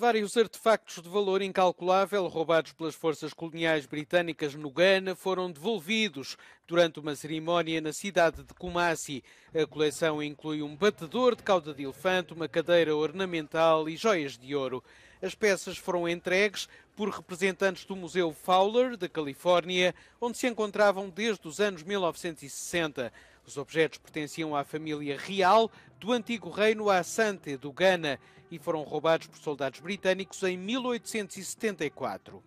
Vários artefactos de valor incalculável roubados pelas forças coloniais britânicas no Ghana foram devolvidos durante uma cerimónia na cidade de Kumasi. A coleção inclui um batedor de cauda de elefante, uma cadeira ornamental e joias de ouro. As peças foram entregues por representantes do Museu Fowler, da Califórnia, onde se encontravam desde os anos 1960. Os objetos pertenciam à família real do antigo reino Assante, do Ghana, e foram roubados por soldados britânicos em 1874.